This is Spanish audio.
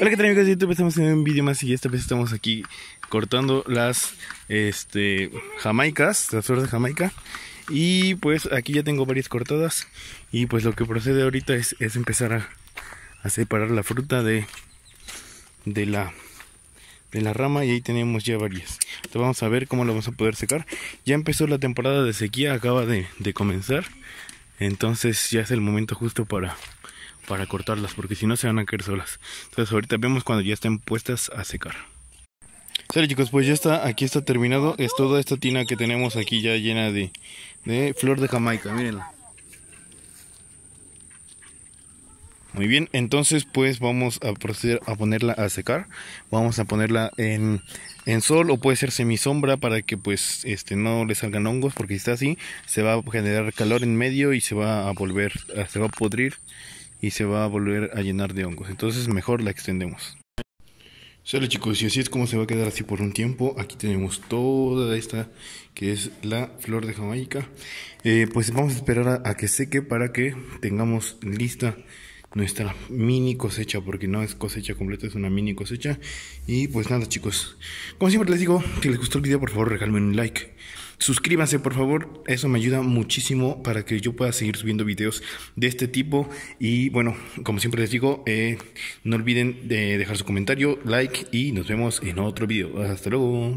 Hola, que tal amigos de YouTube? Estamos en un vídeo más y esta vez estamos aquí cortando las este, jamaicas, las flores de jamaica. Y pues aquí ya tengo varias cortadas y pues lo que procede ahorita es, empezar a, separar la fruta de, de, la, de la rama y ahí tenemos ya varias. Entonces vamos a ver cómo lo vamos a poder secar. Ya empezó la temporada de sequía, acaba de comenzar. Entonces ya es el momento justo para para cortarlas porque si no se van a caer solas. Entonces ahorita vemos cuando ya estén puestas a secar. Sale chicos, pues ya está, aquí está terminado. Es toda esta tina que tenemos aquí ya llena de, de flor de jamaica, mírenla. Muy bien, entonces pues vamos a proceder a ponerla a secar. Vamos a ponerla en, sol o puede ser semisombra para que pues este no le salgan hongos porque si está así se va a generar calor en medio y se va a volver, se va a podrir y se va a volver a llenar de hongos. Entonces mejor la extendemos. Sale chicos, y así es como se va a quedar así por un tiempo. Aquí tenemos toda esta que es la flor de Jamaica. Eh, pues vamos a esperar a, que seque para que tengamos lista nuestra mini cosecha, porque no es cosecha completa, es una mini cosecha. Y pues nada chicos, como siempre les digo, si les gustó el video por favor regálenme un like. Suscríbanse por favor, eso me ayuda muchísimo para que yo pueda seguir subiendo videos de este tipo. Y bueno, como siempre les digo, eh, no olviden de dejar su comentario, like y nos vemos en otro video. Hasta luego.